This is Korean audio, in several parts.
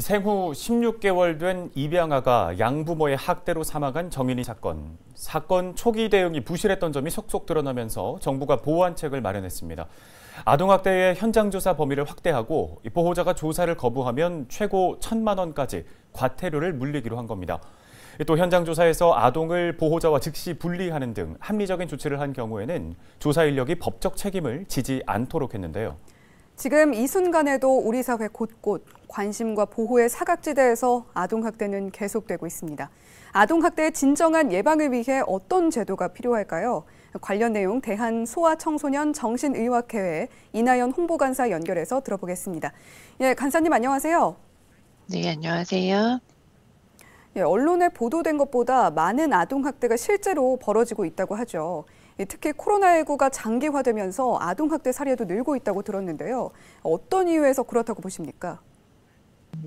생후 16개월 된 입양아가 양부모의 학대로 사망한 정인이 사건. 사건 초기 대응이 부실했던 점이 속속 드러나면서 정부가 보완책을 마련했습니다. 아동학대의 현장조사 범위를 확대하고 보호자가 조사를 거부하면 최고 1천만 원까지 과태료를 물리기로 한 겁니다. 또 현장조사에서 아동을 보호자와 즉시 분리하는 등 합리적인 조치를 한 경우에는 조사 인력이 법적 책임을 지지 않도록 했는데요. 지금 이 순간에도 우리 사회 곳곳 관심과 보호의 사각지대에서 아동학대는 계속되고 있습니다. 아동학대의 진정한 예방을 위해 어떤 제도가 필요할까요? 관련 내용 대한소아청소년 정신의학회의 이나연 홍보관사 연결해서 들어보겠습니다. 예, 간사님 안녕하세요. 네, 안녕하세요. 예, 언론에 보도된 것보다 많은 아동학대가 실제로 벌어지고 있다고 하죠. 예, 특히 코로나19가 장기화되면서 아동학대 사례도 늘고 있다고 들었는데요. 어떤 이유에서 그렇다고 보십니까?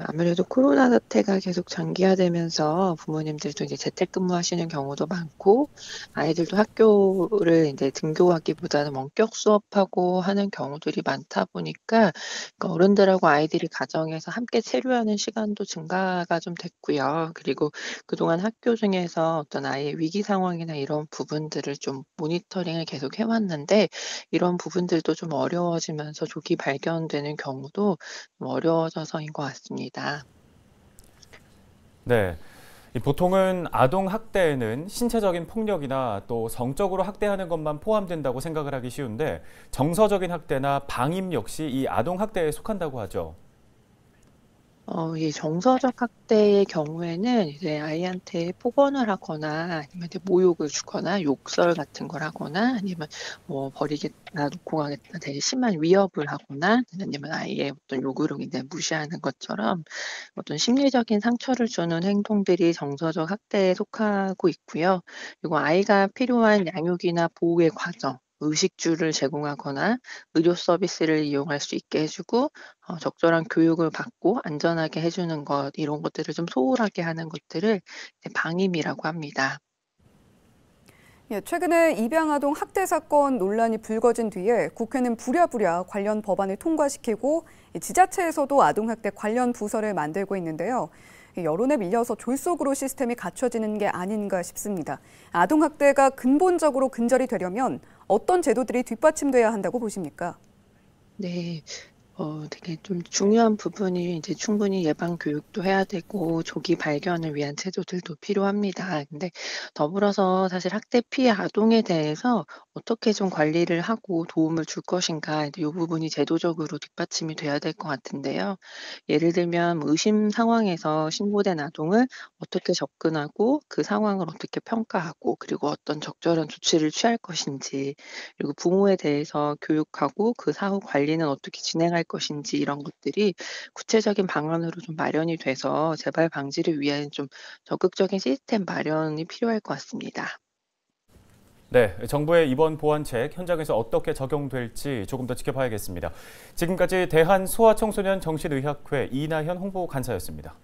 아무래도 코로나 사태가 계속 장기화되면서 부모님들도 이제 재택근무하시는 경우도 많고 아이들도 학교를 이제 등교하기보다는 원격 수업하고 하는 경우들이 많다 보니까 그러니까 어른들하고 아이들이 가정에서 함께 체류하는 시간도 증가가 좀 됐고요. 그리고 그동안 학교 중에서 어떤 아이의 위기 상황이나 이런 부분들을 좀 모니터링을 계속 해왔는데 이런 부분들도 좀 어려워지면서 조기 발견되는 경우도 어려워져서인 것 같습니다. 있습니다. 네. 보통은 아동 학대에는 신체적인 폭력이나 또 성적으로 학대하는 것만 포함된다고 생각을 하기 쉬운데 정서적인 학대나 방임 역시 이 아동 학대에 속한다고 하죠. 어, 이 정서적 학대의 경우에는 이제 아이한테 폭언을 하거나 아니면 이제 모욕을 주거나 욕설 같은 걸 하거나 아니면 뭐 버리겠다, 놓고 가겠다 되게 심한 위협을 하거나 아니면 아이의 어떤 요구를 그냥 무시하는 것처럼 어떤 심리적인 상처를 주는 행동들이 정서적 학대에 속하고 있고요. 그리고 아이가 필요한 양육이나 보호의 과정 의식주를 제공하거나 의료 서비스를 이용할 수 있게 해주고 어, 적절한 교육을 받고 안전하게 해주는 것 이런 것들을 좀 소홀하게 하는 것들을 방임이라고 합니다. 예, 최근에 입양아동 학대 사건 논란이 불거진 뒤에 국회는 부랴부랴 관련 법안을 통과시키고 지자체에서도 아동학대 관련 부서를 만들고 있는데요. 여론에 밀려서 졸속으로 시스템이 갖춰지는 게 아닌가 싶습니다. 아동학대가 근본적으로 근절이 되려면 어떤 제도들이 뒷받침돼야 한다고 보십니까? 네, 어, 되게 좀 중요한 부분이 이제 충분히 예방 교육도 해야 되고 조기 발견을 위한 제도들도 필요합니다. 근데 더불어서 사실 학대 피해 아동에 대해서 어떻게 좀 관리를 하고 도움을 줄 것인가 이 부분이 제도적으로 뒷받침이 돼야 될 것 같은데요. 예를 들면 의심 상황에서 신고된 아동을 어떻게 접근하고 그 상황을 어떻게 평가하고 그리고 어떤 적절한 조치를 취할 것인지 그리고 부모에 대해서 교육하고 그 사후 관리는 어떻게 진행할 것인지 이런 것들이 구체적인 방안으로 좀 마련이 돼서 재발 방지를 위한 좀 적극적인 시스템 마련이 필요할 것 같습니다. 네, 정부의 이번 보완책 현장에서 어떻게 적용될지 조금 더 지켜봐야겠습니다. 지금까지 대한소아청소년 정신의학회 이나현 홍보 간사였습니다.